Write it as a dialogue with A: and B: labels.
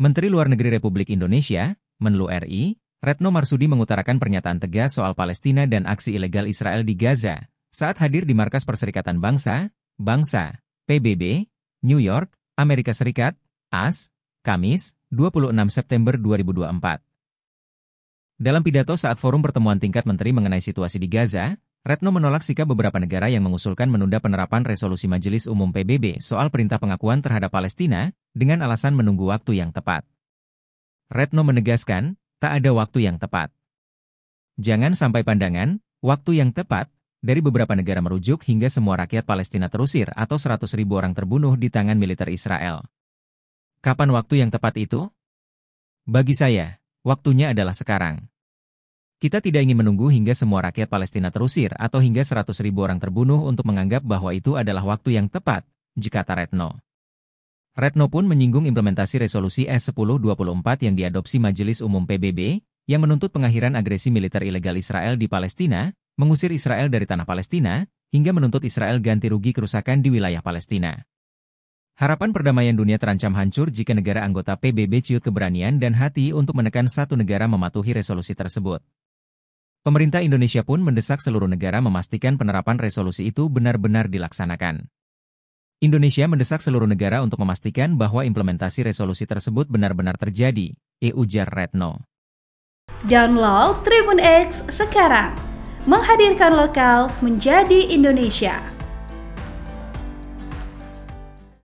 A: Menteri Luar Negeri Republik Indonesia, Menlu RI, Retno Marsudi mengutarakan pernyataan tegas soal Palestina dan aksi ilegal Israel di Gaza saat hadir di Markas Perserikatan Bangsa, Bangsa, PBB, New York, Amerika Serikat, AS, Kamis, 26 September 2024. Dalam pidato saat forum pertemuan tingkat menteri mengenai situasi di Gaza, Retno menolak sikap beberapa negara yang mengusulkan menunda penerapan resolusi Majelis Umum PBB soal perintah pengakuan terhadap Palestina dengan alasan menunggu waktu yang tepat. Retno menegaskan, tak ada waktu yang tepat. Jangan sampai pandangan, waktu yang tepat, dari beberapa negara merujuk hingga semua rakyat Palestina terusir atau 100 ribu orang terbunuh di tangan militer Israel. Kapan waktu yang tepat itu? Bagi saya, waktunya adalah sekarang. Kita tidak ingin menunggu hingga semua rakyat Palestina terusir atau hingga 100 ribu orang terbunuh untuk menganggap bahwa itu adalah waktu yang tepat, jika Taretno. Retno pun menyinggung implementasi resolusi S1024 yang diadopsi Majelis Umum PBB, yang menuntut pengakhiran agresi militer ilegal Israel di Palestina, mengusir Israel dari tanah Palestina, hingga menuntut Israel ganti rugi kerusakan di wilayah Palestina. Harapan perdamaian dunia terancam hancur jika negara anggota PBB ciut keberanian dan hati untuk menekan satu negara mematuhi resolusi tersebut. Pemerintah Indonesia pun mendesak seluruh negara memastikan penerapan resolusi itu benar-benar dilaksanakan. Indonesia mendesak seluruh negara untuk memastikan bahwa implementasi resolusi tersebut benar-benar terjadi, E. Ujar Retno. Download Tribun X sekarang, menghadirkan lokal menjadi Indonesia.